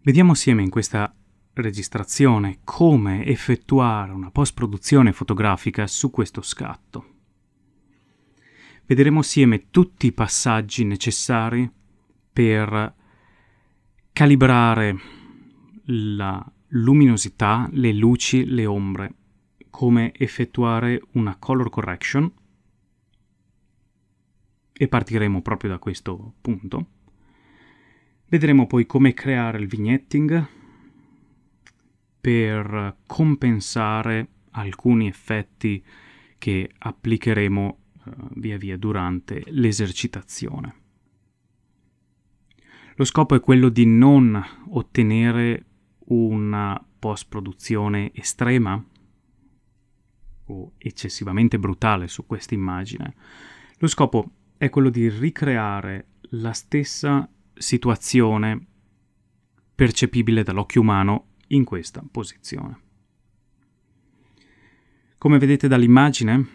Vediamo assieme in questa registrazione come effettuare una post-produzione fotografica su questo scatto. Vedremo assieme tutti i passaggi necessari per calibrare la luminosità, le luci, le ombre, come effettuare una color correction e partiremo proprio da questo punto Vedremo poi come creare il vignetting per compensare alcuni effetti che applicheremo eh, via via durante l'esercitazione. Lo scopo è quello di non ottenere una post-produzione estrema o eccessivamente brutale su questa immagine. Lo scopo è quello di ricreare la stessa situazione percepibile dall'occhio umano in questa posizione. Come vedete dall'immagine,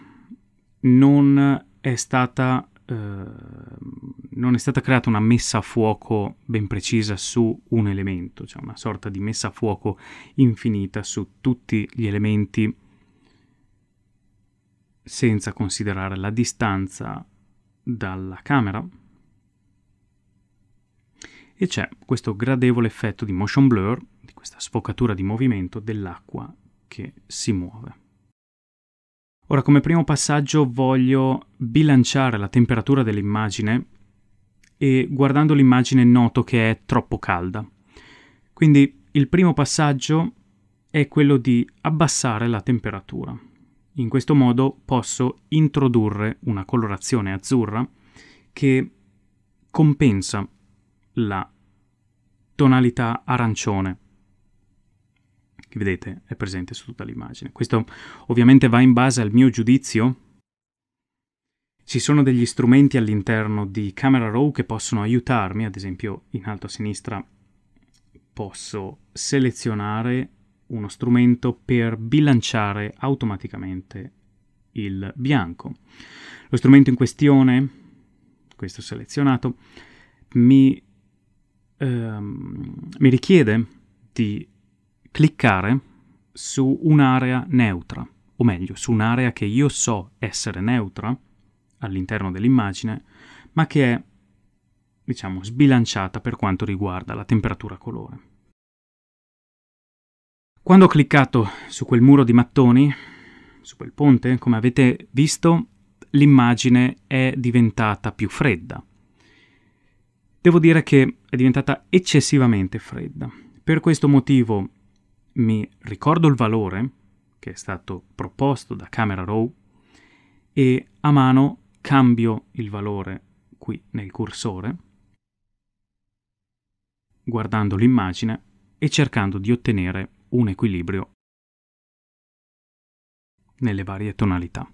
non è stata, eh, non è stata creata una messa a fuoco ben precisa su un elemento, cioè una sorta di messa a fuoco infinita su tutti gli elementi senza considerare la distanza dalla camera e c'è questo gradevole effetto di motion blur, di questa sfocatura di movimento dell'acqua che si muove. Ora come primo passaggio voglio bilanciare la temperatura dell'immagine e guardando l'immagine noto che è troppo calda. Quindi il primo passaggio è quello di abbassare la temperatura. In questo modo posso introdurre una colorazione azzurra che compensa la tonalità arancione che vedete è presente su tutta l'immagine. Questo ovviamente va in base al mio giudizio. Ci sono degli strumenti all'interno di Camera Raw che possono aiutarmi, ad esempio in alto a sinistra posso selezionare uno strumento per bilanciare automaticamente il bianco. Lo strumento in questione, questo selezionato, mi Ehm, mi richiede di cliccare su un'area neutra, o meglio, su un'area che io so essere neutra all'interno dell'immagine, ma che è, diciamo, sbilanciata per quanto riguarda la temperatura colore. Quando ho cliccato su quel muro di mattoni, su quel ponte, come avete visto, l'immagine è diventata più fredda. Devo dire che è diventata eccessivamente fredda. Per questo motivo mi ricordo il valore che è stato proposto da Camera Row e a mano cambio il valore qui nel cursore guardando l'immagine e cercando di ottenere un equilibrio nelle varie tonalità.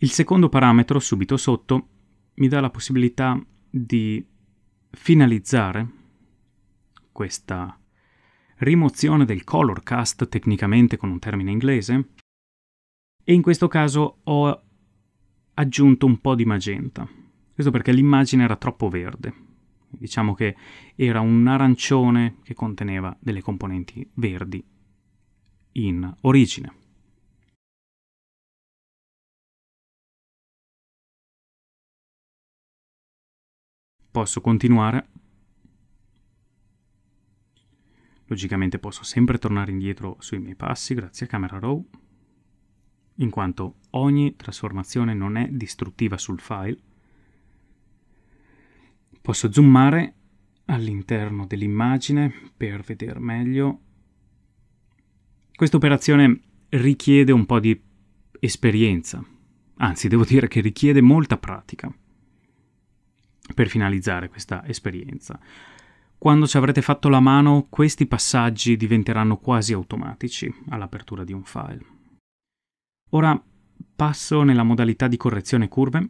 Il secondo parametro, subito sotto, mi dà la possibilità di finalizzare questa rimozione del color cast tecnicamente con un termine inglese e in questo caso ho aggiunto un po' di magenta. Questo perché l'immagine era troppo verde. Diciamo che era un arancione che conteneva delle componenti verdi in origine. Posso continuare. Logicamente posso sempre tornare indietro sui miei passi grazie a Camera Raw, in quanto ogni trasformazione non è distruttiva sul file. Posso zoomare all'interno dell'immagine per vedere meglio. Questa operazione richiede un po' di esperienza, anzi devo dire che richiede molta pratica per finalizzare questa esperienza. Quando ci avrete fatto la mano, questi passaggi diventeranno quasi automatici all'apertura di un file. Ora passo nella modalità di correzione curve,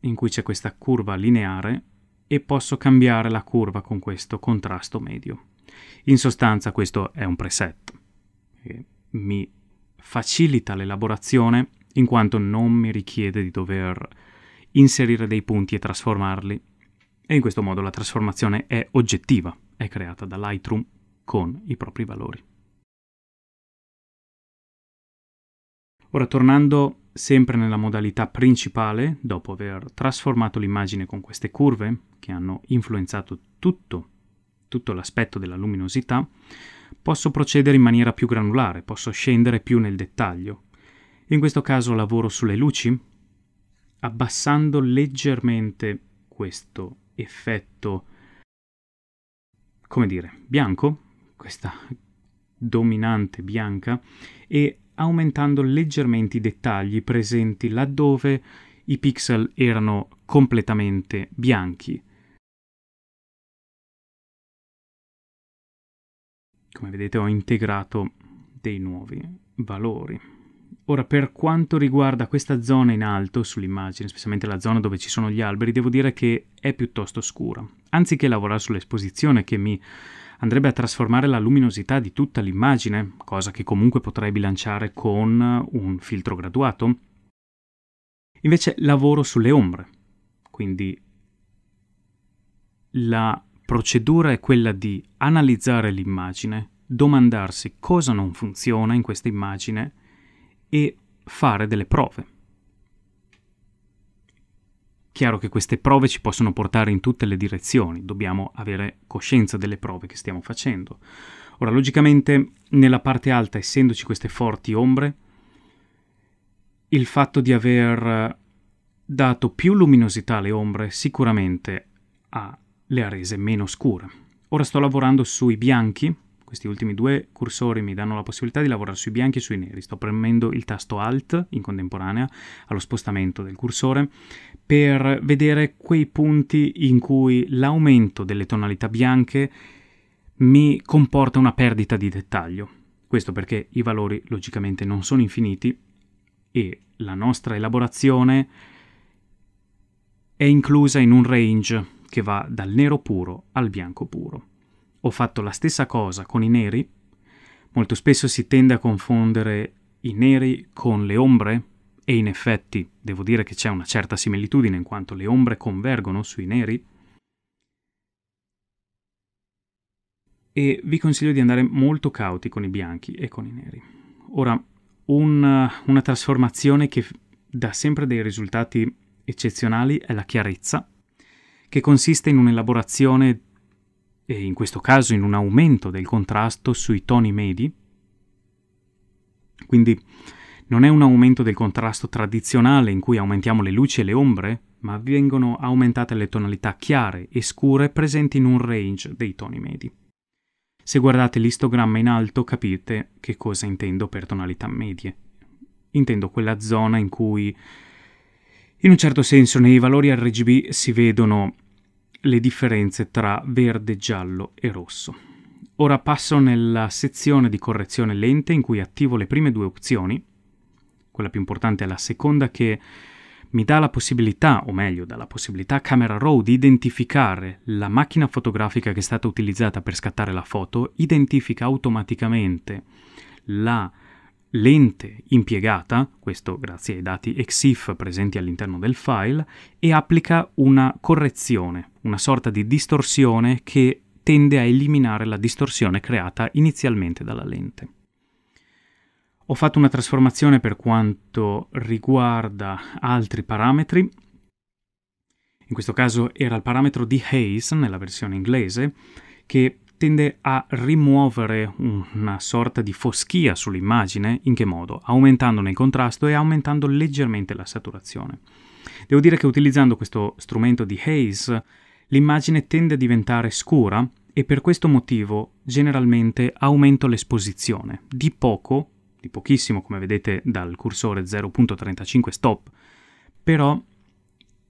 in cui c'è questa curva lineare, e posso cambiare la curva con questo contrasto medio. In sostanza questo è un preset che mi facilita l'elaborazione in quanto non mi richiede di dover inserire dei punti e trasformarli e in questo modo la trasformazione è oggettiva, è creata da Lightroom con i propri valori. Ora tornando sempre nella modalità principale, dopo aver trasformato l'immagine con queste curve che hanno influenzato tutto, tutto l'aspetto della luminosità, posso procedere in maniera più granulare, posso scendere più nel dettaglio. In questo caso lavoro sulle luci, abbassando leggermente questo effetto, come dire, bianco, questa dominante bianca, e aumentando leggermente i dettagli presenti laddove i pixel erano completamente bianchi. Come vedete ho integrato dei nuovi valori. Ora, per quanto riguarda questa zona in alto sull'immagine, specialmente la zona dove ci sono gli alberi, devo dire che è piuttosto scura. Anziché lavorare sull'esposizione che mi andrebbe a trasformare la luminosità di tutta l'immagine, cosa che comunque potrei bilanciare con un filtro graduato, invece lavoro sulle ombre. Quindi la procedura è quella di analizzare l'immagine, domandarsi cosa non funziona in questa immagine, e fare delle prove. Chiaro che queste prove ci possono portare in tutte le direzioni, dobbiamo avere coscienza delle prove che stiamo facendo. Ora, logicamente, nella parte alta, essendoci queste forti ombre, il fatto di aver eh, dato più luminosità alle ombre sicuramente ha, le ha rese meno scure. Ora sto lavorando sui bianchi questi ultimi due cursori mi danno la possibilità di lavorare sui bianchi e sui neri. Sto premendo il tasto Alt in contemporanea allo spostamento del cursore per vedere quei punti in cui l'aumento delle tonalità bianche mi comporta una perdita di dettaglio. Questo perché i valori logicamente non sono infiniti e la nostra elaborazione è inclusa in un range che va dal nero puro al bianco puro ho fatto la stessa cosa con i neri, molto spesso si tende a confondere i neri con le ombre e in effetti devo dire che c'è una certa similitudine in quanto le ombre convergono sui neri. E vi consiglio di andare molto cauti con i bianchi e con i neri. Ora, un, una trasformazione che dà sempre dei risultati eccezionali è la chiarezza, che consiste in un'elaborazione e in questo caso in un aumento del contrasto sui toni medi. Quindi non è un aumento del contrasto tradizionale in cui aumentiamo le luci e le ombre, ma vengono aumentate le tonalità chiare e scure presenti in un range dei toni medi. Se guardate l'istogramma in alto capite che cosa intendo per tonalità medie. Intendo quella zona in cui, in un certo senso, nei valori RGB si vedono le differenze tra verde, giallo e rosso. Ora passo nella sezione di correzione lente in cui attivo le prime due opzioni, quella più importante è la seconda che mi dà la possibilità, o meglio, dà la possibilità a Camera Raw di identificare la macchina fotografica che è stata utilizzata per scattare la foto, identifica automaticamente la l'ente impiegata, questo grazie ai dati EXIF presenti all'interno del file, e applica una correzione, una sorta di distorsione che tende a eliminare la distorsione creata inizialmente dalla lente. Ho fatto una trasformazione per quanto riguarda altri parametri. In questo caso era il parametro di Haze nella versione inglese, che tende a rimuovere una sorta di foschia sull'immagine, in che modo? Aumentandone il contrasto e aumentando leggermente la saturazione. Devo dire che utilizzando questo strumento di haze, l'immagine tende a diventare scura e per questo motivo generalmente aumento l'esposizione, di poco, di pochissimo come vedete dal cursore 0.35 stop, però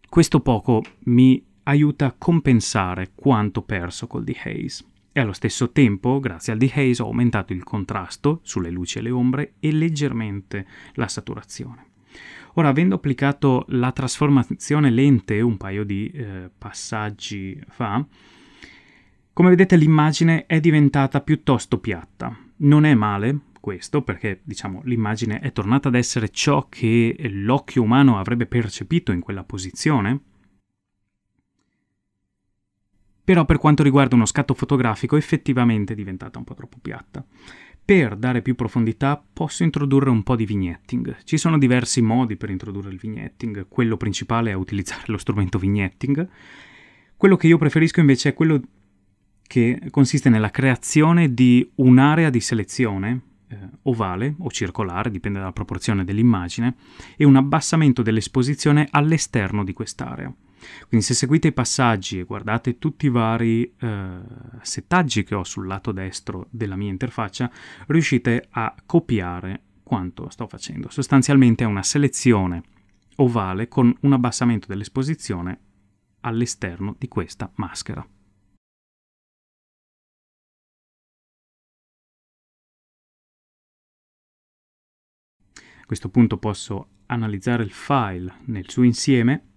questo poco mi aiuta a compensare quanto perso col di haze e allo stesso tempo, grazie al dehaze, ho aumentato il contrasto sulle luci e le ombre e leggermente la saturazione. Ora, avendo applicato la trasformazione lente un paio di eh, passaggi fa, come vedete l'immagine è diventata piuttosto piatta. Non è male questo perché diciamo, l'immagine è tornata ad essere ciò che l'occhio umano avrebbe percepito in quella posizione, però per quanto riguarda uno scatto fotografico effettivamente è diventata un po' troppo piatta. Per dare più profondità posso introdurre un po' di vignetting. Ci sono diversi modi per introdurre il vignetting, quello principale è utilizzare lo strumento vignetting. Quello che io preferisco invece è quello che consiste nella creazione di un'area di selezione eh, ovale o circolare, dipende dalla proporzione dell'immagine, e un abbassamento dell'esposizione all'esterno di quest'area. Quindi se seguite i passaggi e guardate tutti i vari eh, settaggi che ho sul lato destro della mia interfaccia, riuscite a copiare quanto sto facendo. Sostanzialmente è una selezione ovale con un abbassamento dell'esposizione all'esterno di questa maschera. A questo punto posso analizzare il file nel suo insieme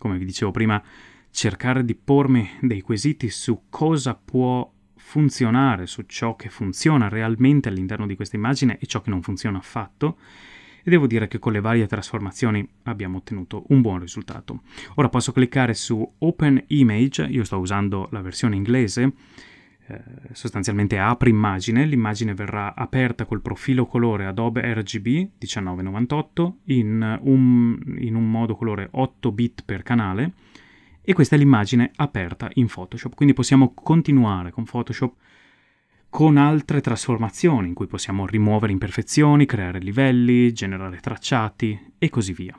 come vi dicevo prima, cercare di pormi dei quesiti su cosa può funzionare, su ciò che funziona realmente all'interno di questa immagine e ciò che non funziona affatto. E devo dire che con le varie trasformazioni abbiamo ottenuto un buon risultato. Ora posso cliccare su Open Image, io sto usando la versione inglese, eh, sostanzialmente apri immagine, l'immagine verrà aperta col profilo colore Adobe RGB 1998 in un, um, in un modo colore 8 bit per canale e questa è l'immagine aperta in Photoshop, quindi possiamo continuare con Photoshop con altre trasformazioni in cui possiamo rimuovere imperfezioni, creare livelli, generare tracciati e così via.